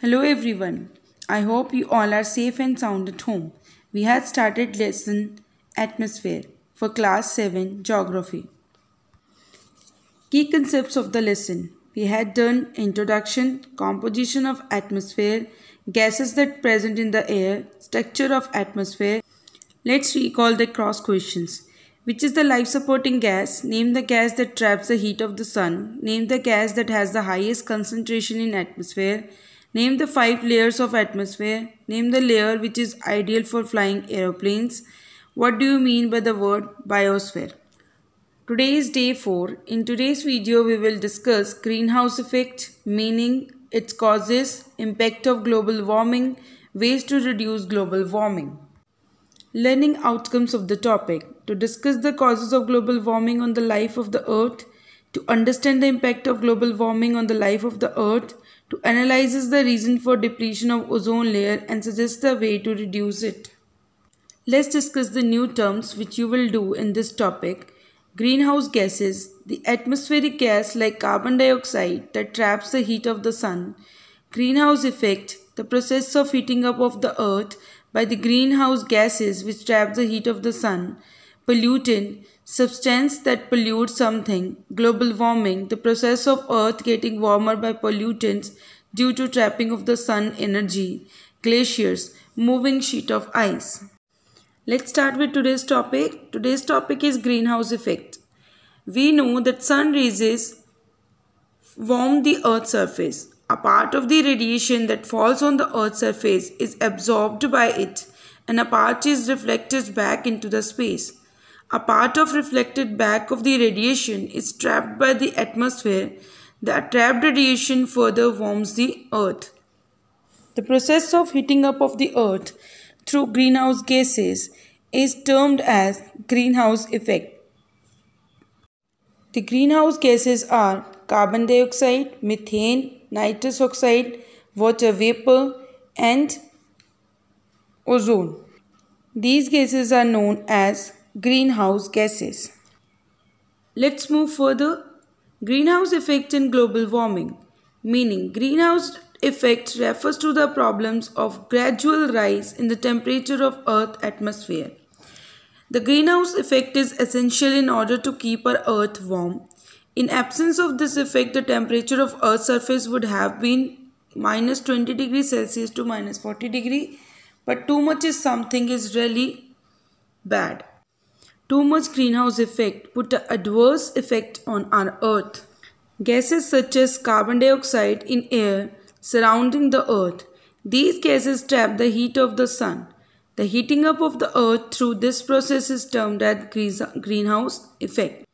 Hello everyone. I hope you all are safe and sound at home. We had started lesson atmosphere for class 7 geography. Key concepts of the lesson. We had done introduction, composition of atmosphere, gases that present in the air, structure of atmosphere. Let's recall the cross questions. Which is the life supporting gas? Name the gas that traps the heat of the sun. Name the gas that has the highest concentration in atmosphere. Name the five layers of atmosphere. Name the layer which is ideal for flying aeroplanes. What do you mean by the word biosphere? Today is day 4. In today's video, we will discuss greenhouse effect, meaning, its causes, impact of global warming, ways to reduce global warming. Learning outcomes of the topic. To discuss the causes of global warming on the life of the earth, to understand the impact of global warming on the life of the earth, to analyzes the reason for depletion of ozone layer and suggests a way to reduce it. Let's discuss the new terms which you will do in this topic. Greenhouse gases, the atmospheric gas like carbon dioxide that traps the heat of the sun. Greenhouse effect, the process of heating up of the earth by the greenhouse gases which trap the heat of the sun. Pollutant, substance that pollutes something, global warming, the process of Earth getting warmer by pollutants due to trapping of the sun energy, glaciers, moving sheet of ice. Let's start with today's topic. Today's topic is greenhouse effect. We know that sun rays warm the earth's surface. A part of the radiation that falls on the earth's surface is absorbed by it and a part is reflected back into the space. A part of reflected back of the radiation is trapped by the atmosphere. The trapped radiation further warms the earth. The process of heating up of the earth through greenhouse gases is termed as greenhouse effect. The greenhouse gases are carbon dioxide, methane, nitrous oxide, water vapor and ozone. These gases are known as greenhouse gases. Let's move further. Greenhouse effect in global warming. Meaning greenhouse effect refers to the problems of gradual rise in the temperature of earth atmosphere. The greenhouse effect is essential in order to keep our earth warm. In absence of this effect the temperature of earth's surface would have been minus 20 degree Celsius to minus 40 degree but too much is something is really bad. Too much greenhouse effect put an adverse effect on our earth. Gases such as carbon dioxide in air surrounding the earth. These gases trap the heat of the sun. The heating up of the earth through this process is termed as greenhouse effect.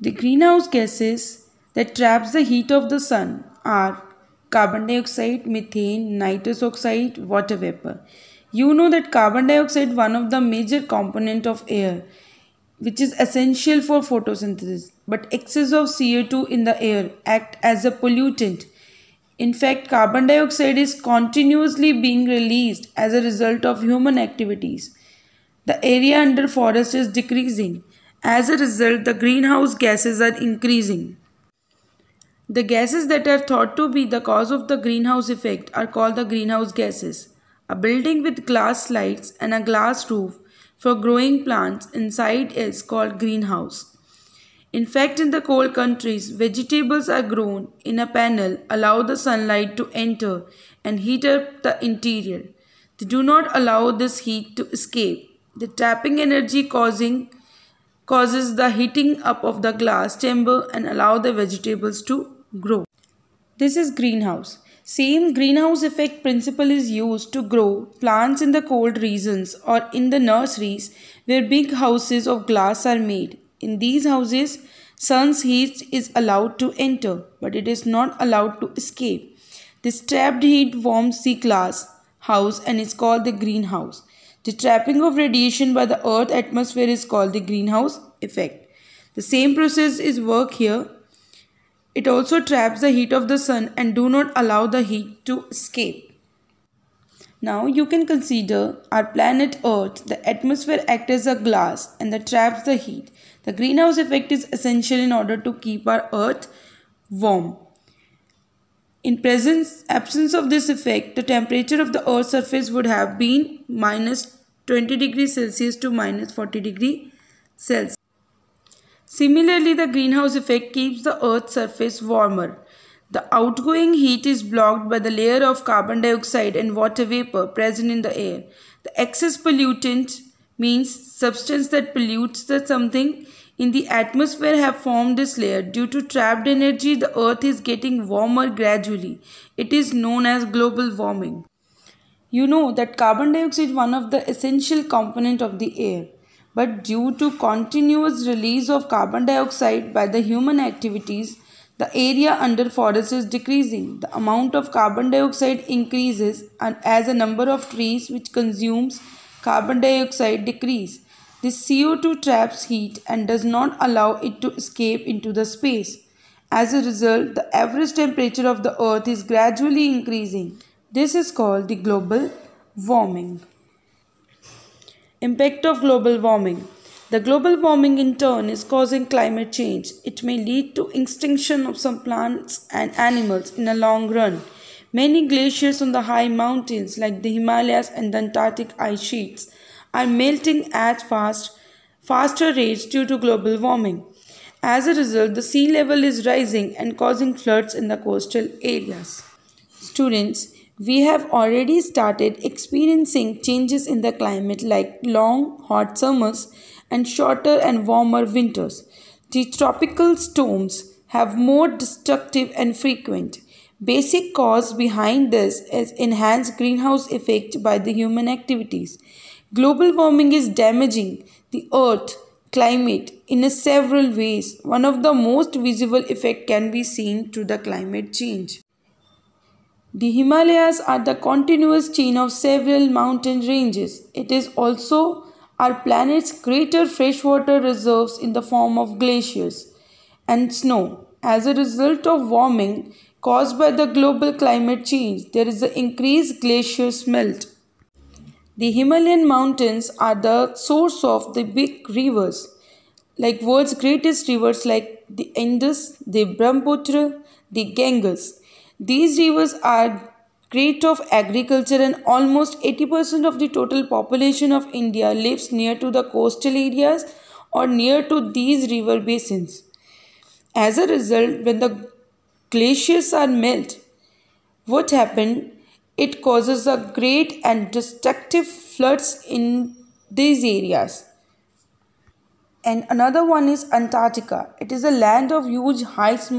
The greenhouse gases that traps the heat of the sun are carbon dioxide, methane, nitrous oxide, water vapor. You know that carbon dioxide one of the major component of air which is essential for photosynthesis but excess of CO2 in the air act as a pollutant. In fact, carbon dioxide is continuously being released as a result of human activities. The area under forest is decreasing. As a result, the greenhouse gases are increasing. The gases that are thought to be the cause of the greenhouse effect are called the greenhouse gases. A building with glass slides and a glass roof for growing plants inside is called greenhouse. In fact, in the cold countries, vegetables are grown in a panel, allow the sunlight to enter and heat up the interior. They do not allow this heat to escape. The tapping energy causing causes the heating up of the glass chamber and allow the vegetables to grow. This is greenhouse. Same greenhouse effect principle is used to grow plants in the cold regions or in the nurseries where big houses of glass are made. In these houses, sun's heat is allowed to enter, but it is not allowed to escape. This trapped heat warms the glass house and is called the greenhouse. The trapping of radiation by the earth atmosphere is called the greenhouse effect. The same process is work here it also traps the heat of the sun and do not allow the heat to escape. Now you can consider our planet Earth. The atmosphere acts as a glass and that traps the heat. The greenhouse effect is essential in order to keep our Earth warm. In presence absence of this effect, the temperature of the Earth's surface would have been minus 20 degrees Celsius to minus 40 degree Celsius. Similarly, the greenhouse effect keeps the Earth's surface warmer. The outgoing heat is blocked by the layer of carbon dioxide and water vapor present in the air. The excess pollutant means substance that pollutes the something in the atmosphere have formed this layer. Due to trapped energy, the earth is getting warmer gradually. It is known as global warming. You know that carbon dioxide one of the essential component of the air but due to continuous release of carbon dioxide by the human activities, the area under forest is decreasing. The amount of carbon dioxide increases and as the number of trees which consumes carbon dioxide decrease. The CO2 traps heat and does not allow it to escape into the space. As a result, the average temperature of the earth is gradually increasing. This is called the global warming. Impact of global warming. The global warming in turn is causing climate change. It may lead to extinction of some plants and animals in a long run. Many glaciers on the high mountains like the Himalayas and the Antarctic ice sheets are melting at fast faster rates due to global warming. As a result, the sea level is rising and causing floods in the coastal areas. Students, we have already started experiencing changes in the climate like long hot summers and shorter and warmer winters. The tropical storms have more destructive and frequent. Basic cause behind this is enhanced greenhouse effect by the human activities. Global warming is damaging the earth climate in a several ways. One of the most visible effect can be seen through the climate change. The Himalayas are the continuous chain of several mountain ranges. It is also our planet's greater freshwater reserves in the form of glaciers and snow. As a result of warming caused by the global climate change, there is an increased glacier melt. The Himalayan mountains are the source of the big rivers, like world's greatest rivers like the Indus, the Brahmaputra, the Ganges. These rivers are great of agriculture and almost 80% of the total population of India lives near to the coastal areas or near to these river basins. As a result, when the glaciers are melted, what happened? It causes a great and destructive floods in these areas. And another one is Antarctica. It is a land of huge ice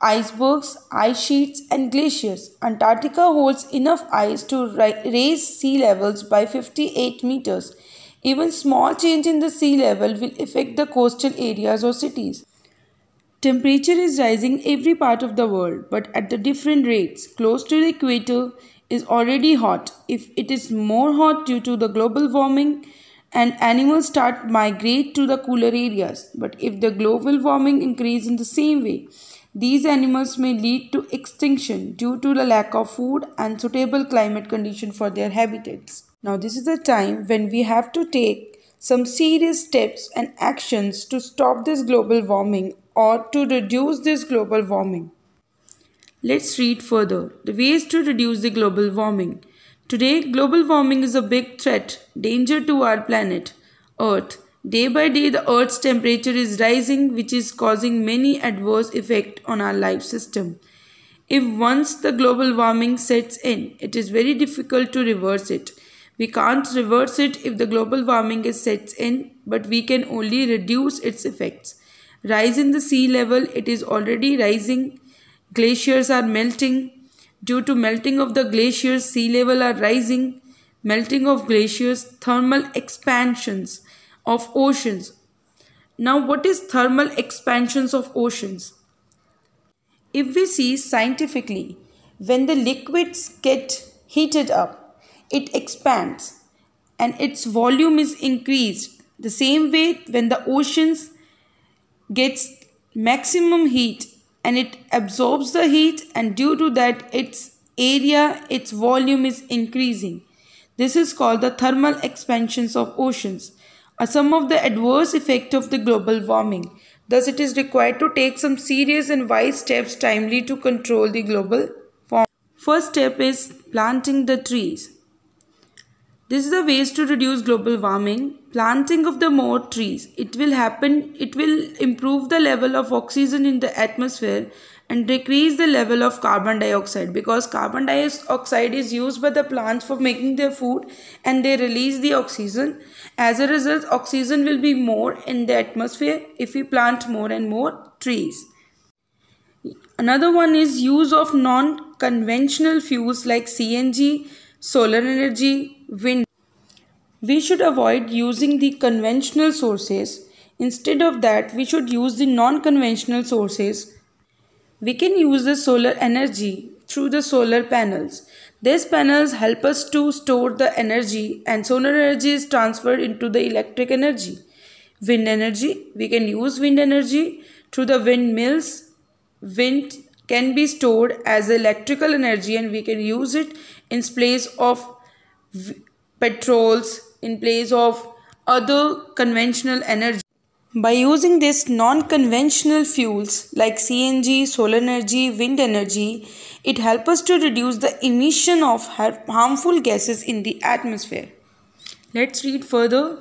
icebergs, ice sheets, and glaciers. Antarctica holds enough ice to raise sea levels by 58 meters. Even small change in the sea level will affect the coastal areas or cities. Temperature is rising every part of the world, but at the different rates. Close to the equator is already hot. If it is more hot due to the global warming, and animals start migrate to the cooler areas. But if the global warming increase in the same way, these animals may lead to extinction due to the lack of food and suitable climate condition for their habitats. Now this is the time when we have to take some serious steps and actions to stop this global warming or to reduce this global warming. Let's read further the ways to reduce the global warming. Today global warming is a big threat, danger to our planet, Earth Day by day the earth's temperature is rising which is causing many adverse effects on our life system. If once the global warming sets in, it is very difficult to reverse it. We can't reverse it if the global warming is sets in, but we can only reduce its effects. Rise in the sea level, it is already rising. Glaciers are melting. Due to melting of the glaciers, sea level are rising. Melting of glaciers, thermal expansions of oceans. Now, what is thermal expansions of oceans? If we see scientifically, when the liquids get heated up, it expands and its volume is increased. The same way when the oceans gets maximum heat and it absorbs the heat and due to that its area, its volume is increasing. This is called the thermal expansions of oceans are uh, some of the adverse effects of the global warming. Thus, it is required to take some serious and wise steps timely to control the global warming. First step is planting the trees. This is a ways to reduce global warming. Planting of the more trees. It will happen, it will improve the level of oxygen in the atmosphere and decrease the level of carbon dioxide because carbon dioxide is used by the plants for making their food and they release the oxygen. As a result, oxygen will be more in the atmosphere if we plant more and more trees. Another one is use of non-conventional fuels like CNG, solar energy, wind. We should avoid using the conventional sources. Instead of that, we should use the non-conventional sources. We can use the solar energy through the solar panels. These panels help us to store the energy and solar energy is transferred into the electric energy. Wind energy, we can use wind energy through the windmills. Wind can be stored as electrical energy and we can use it in place of petrols in place of other conventional energy. By using these non-conventional fuels like CNG, solar energy, wind energy, it helps us to reduce the emission of harmful gases in the atmosphere. Let's read further.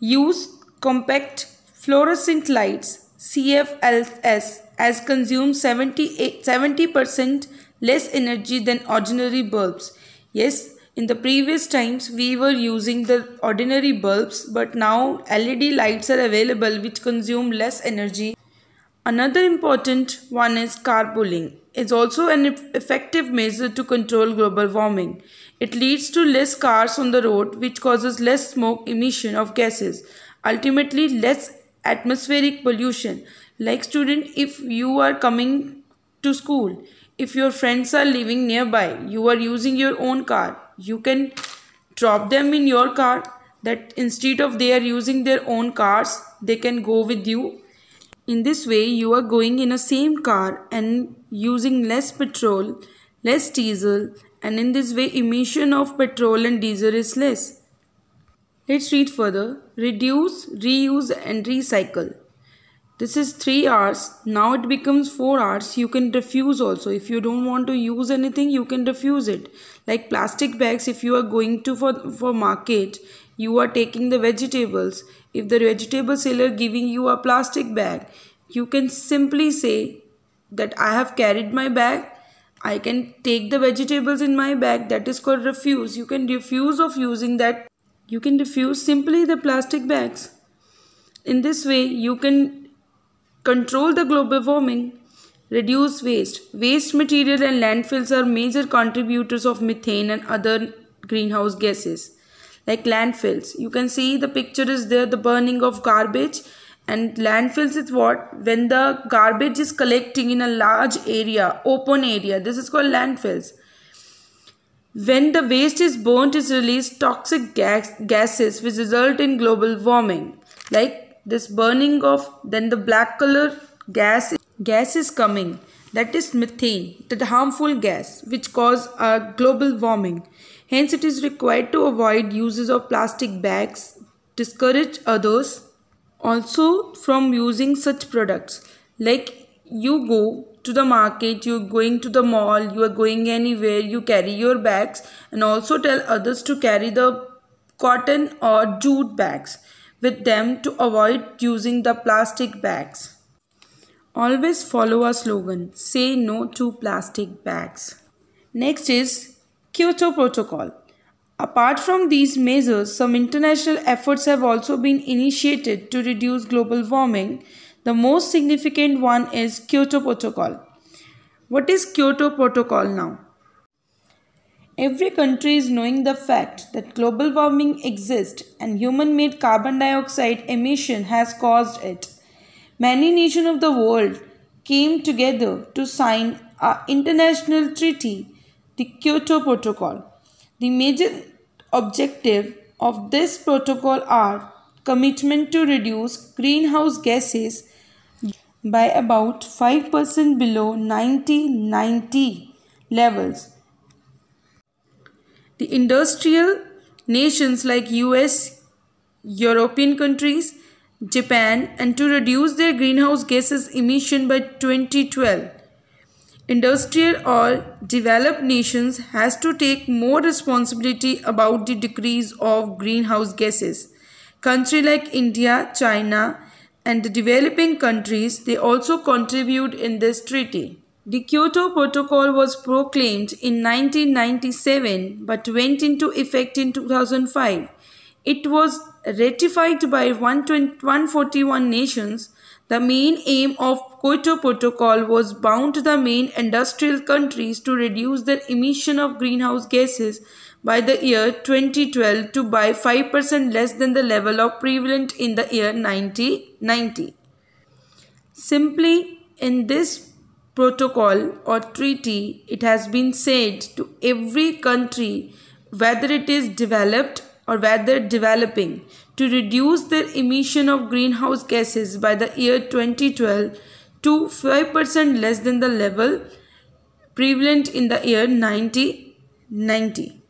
Use compact fluorescent lights CFLS as consume 70% less energy than ordinary bulbs. Yes, in the previous times, we were using the ordinary bulbs but now LED lights are available which consume less energy. Another important one is carpooling. It's also an effective measure to control global warming. It leads to less cars on the road which causes less smoke emission of gases. Ultimately, less atmospheric pollution. Like student, if you are coming to school, if your friends are living nearby, you are using your own car you can drop them in your car that instead of they are using their own cars they can go with you in this way you are going in a same car and using less petrol less diesel and in this way emission of petrol and diesel is less let's read further reduce reuse and recycle this is 3 hours now it becomes 4 hours you can refuse also if you don't want to use anything you can refuse it like plastic bags if you are going to for for market you are taking the vegetables if the vegetable seller giving you a plastic bag you can simply say that i have carried my bag i can take the vegetables in my bag that is called refuse you can refuse of using that you can refuse simply the plastic bags in this way you can control the global warming, reduce waste. Waste material and landfills are major contributors of methane and other greenhouse gases like landfills. You can see the picture is there, the burning of garbage and landfills is what? When the garbage is collecting in a large area, open area. This is called landfills. When the waste is burnt, it releases toxic gas, gases which result in global warming like this burning of then the black color gas gas is coming that is methane that harmful gas which cause global warming hence it is required to avoid uses of plastic bags discourage others also from using such products like you go to the market you're going to the mall you are going anywhere you carry your bags and also tell others to carry the cotton or jute bags with them to avoid using the plastic bags. Always follow a slogan say no to plastic bags. Next is Kyoto Protocol. Apart from these measures, some international efforts have also been initiated to reduce global warming. The most significant one is Kyoto Protocol. What is Kyoto Protocol now? Every country is knowing the fact that global warming exists and human made carbon dioxide emission has caused it. Many nations of the world came together to sign an international treaty, the Kyoto Protocol. The major objective of this protocol are commitment to reduce greenhouse gases by about 5% below 1990 levels the industrial nations like US, European countries, Japan and to reduce their greenhouse gases emission by 2012. Industrial or developed nations has to take more responsibility about the decrease of greenhouse gases. Country like India, China and the developing countries they also contribute in this treaty. The Kyoto Protocol was proclaimed in 1997 but went into effect in 2005. It was ratified by 141 nations. The main aim of Kyoto Protocol was bound the main industrial countries to reduce their emission of greenhouse gases by the year 2012 to by 5% less than the level of prevalent in the year 1990. Simply in this protocol or treaty, it has been said to every country, whether it is developed or whether developing, to reduce their emission of greenhouse gases by the year 2012 to 5% less than the level prevalent in the year 1990.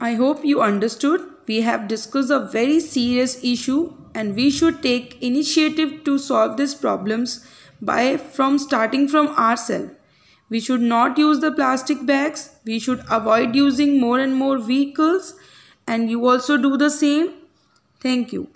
I hope you understood. We have discussed a very serious issue and we should take initiative to solve these problems by from starting from ourselves. We should not use the plastic bags. We should avoid using more and more vehicles and you also do the same. Thank you.